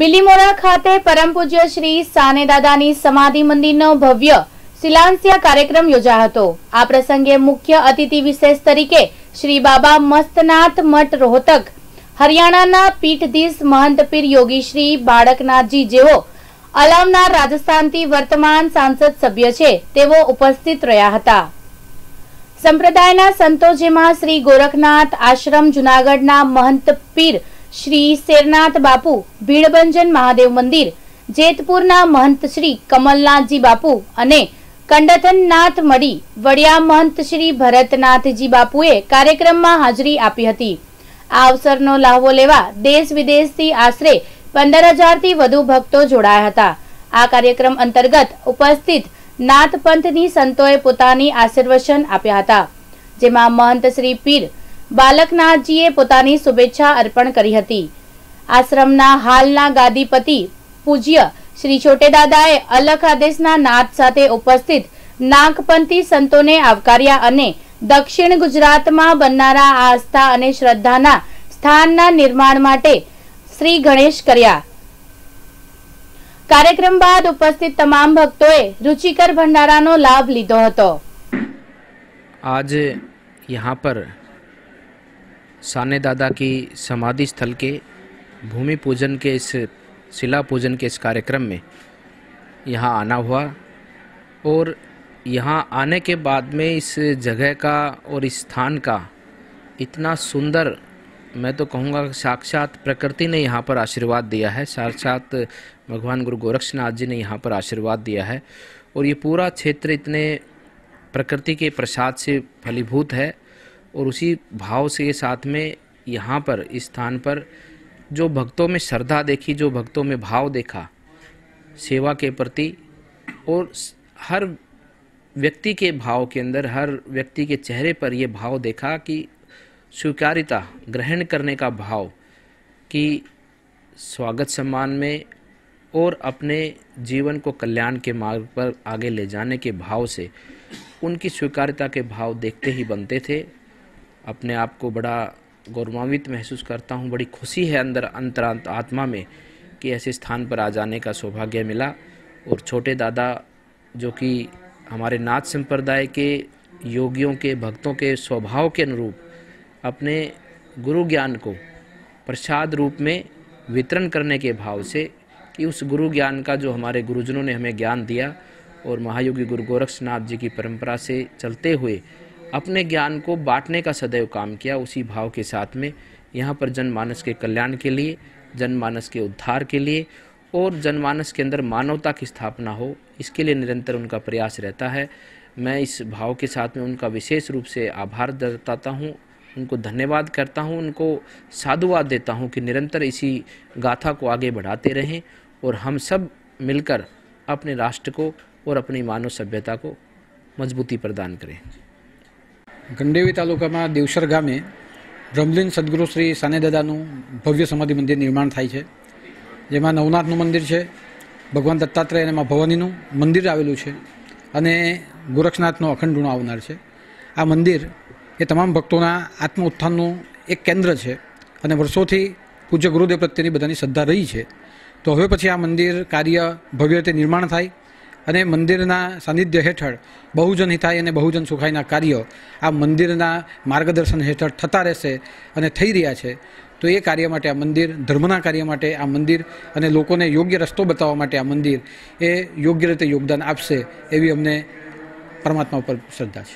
બિલીમોરા ખાતે પરમ પૂજ્ય શ્રી સાને દાદાની સમાધિ મંદિરનો ભવ્ય શિલાંસ્ય કાર્યક્રમ યોજાયો હતો આ પ્રસંગે મુખ્ય અતિથિ વિશેષ તરીકે શ્રી બાબા મસ્તનાથ મઠ રોહતક હરિયાણાના પીઠધીશ મહંત પીર યોગી શ્રી બાળકનાથજી જેઓ અલામના રાજસ્થાનથી વર્તમાન સાંસદ સભ્ય છે તેઓ ઉપસ્થિત રહ્યા હતા સંપ્રદાયના સંતો જેમાં શ્રી ગોરખનાથ આશ્રમ જુનાગઢના મહંત પીર શ્રી શેરનાથ બાપુ ભીડભંજન મહાદેવ મંદિર જેતપુરના મહંત શ્રી કમલનાથજી બાપુ અને કંડથનનાથ મડી વડિયા મહંત શ્રી ભરતનાથજી બાપુએ કાર્યક્રમમાં હાજરી આપી હતી આ અવસરનો લહાવો લેવા દેશ વિદેશથી આશરે પંદર હજારથી વધુ ભક્તો જોડાયા હતા આ કાર્યક્રમ અંતર્ગત ઉપસ્થિત નાથપંથની સંતોએ પોતાની આશીર્વચન આપ્યા હતા જેમાં મહંત શ્રી પીર બાલકનાથજીએ પોતાની શુભેચ્છા અર્પણ કરી હતી આશ્રમના હાલના ગાદીપતિ પૂજ્ય શ્રી છોટેદાદાએ અલખ આદેશના નાદ સાથે ઉપસ્થિત નાગપંથી સંતોને આવકાર્યા અને દક્ષિણ ગુજરાતમાં બનનારા આસ્થા અને શ્રદ્ધાના સ્થાનના નિર્માણ માટે શ્રી ગણેશ કર્યા કાર્યક્રમ બાદ ઉપસ્થિત તમામ ભક્તોએ રુચિકર ભંડારાનો લાભ લીધો હતો આજે યહાં પર साने दादा की समाधि स्थल के भूमि पूजन के इस शिला पूजन के इस कार्यक्रम में यहाँ आना हुआ और यहाँ आने के बाद में इस जगह का और इस स्थान का इतना सुंदर मैं तो कहूँगा साक्षात प्रकृति ने यहाँ पर आशीर्वाद दिया है साक्षात भगवान गुरु गोरक्षनाथ जी ने यहाँ पर आशीर्वाद दिया है और ये पूरा क्षेत्र इतने प्रकृति के प्रसाद से फलीभूत है और उसी भाव से साथ में यहाँ पर इस स्थान पर जो भक्तों में श्रद्धा देखी जो भक्तों में भाव देखा सेवा के प्रति और हर व्यक्ति के भाव के अंदर हर व्यक्ति के चेहरे पर ये भाव देखा कि स्वीकारिता ग्रहण करने का भाव कि स्वागत सम्मान में और अपने जीवन को कल्याण के मार्ग पर आगे ले जाने के भाव से उनकी स्वीकारिता के भाव देखते ही बनते थे अपने आप को बड़ा गौरवान्वित महसूस करता हूँ बड़ी खुशी है अंदर अंतरांत आत्मा में कि ऐसे स्थान पर आ जाने का सौभाग्य मिला और छोटे दादा जो कि हमारे नाथ संप्रदाय के योगियों के भक्तों के स्वभाव के अनुरूप अपने गुरु ज्ञान को प्रसाद रूप में वितरण करने के भाव से कि उस गुरु ज्ञान का जो हमारे गुरुजनों ने हमें ज्ञान दिया और महायोगी गुरु गोरक्षनाथ जी की परंपरा से चलते हुए अपने ज्ञान को बांटने का सदैव काम किया उसी भाव के साथ में यहाँ पर जनमानस के कल्याण के लिए जनमानस के उद्धार के लिए और जनमानस के अंदर मानवता की स्थापना हो इसके लिए निरंतर उनका प्रयास रहता है मैं इस भाव के साथ में उनका विशेष रूप से आभार जताता हूँ उनको धन्यवाद करता हूँ उनको साधुवाद देता हूँ कि निरंतर इसी गाथा को आगे बढ़ाते रहें और हम सब मिलकर अपने राष्ट्र को और अपनी मानव सभ्यता को मजबूती प्रदान करें ગંડેવી તાલુકામાં દેવસર ગામે બ્રહ્મલીન સદગુરુ શ્રી સાનેદાદાનું ભવ્ય સમાધિ મંદિર નિર્માણ થાય છે જેમાં નવનાથનું મંદિર છે ભગવાન દત્તાત્રેય અને માં ભવાનીનું મંદિર આવેલું છે અને ગોરક્ષનાથનો અખંડ ઋણો આવનાર છે આ મંદિર એ તમામ ભક્તોના આત્મ ઉત્થાનનું એક કેન્દ્ર છે અને વર્ષોથી પૂજ્ય ગુરુદેવ પ્રત્યેની બધાની શ્રદ્ધા રહી છે તો હવે પછી આ મંદિર કાર્ય ભવ્ય રીતે નિર્માણ થાય અને મંદિરના સાનિધ્ય હેઠળ બહુજન હિતાય અને બહુજન સુખાયના કાર્યો આ મંદિરના માર્ગદર્શન હેઠળ થતા રહેશે અને થઈ રહ્યા છે તો એ કાર્ય માટે આ મંદિર ધર્મના કાર્ય માટે આ મંદિર અને લોકોને યોગ્ય રસ્તો બતાવવા માટે આ મંદિર એ યોગ્ય રીતે યોગદાન આપશે એવી અમને પરમાત્મા ઉપર શ્રદ્ધા છે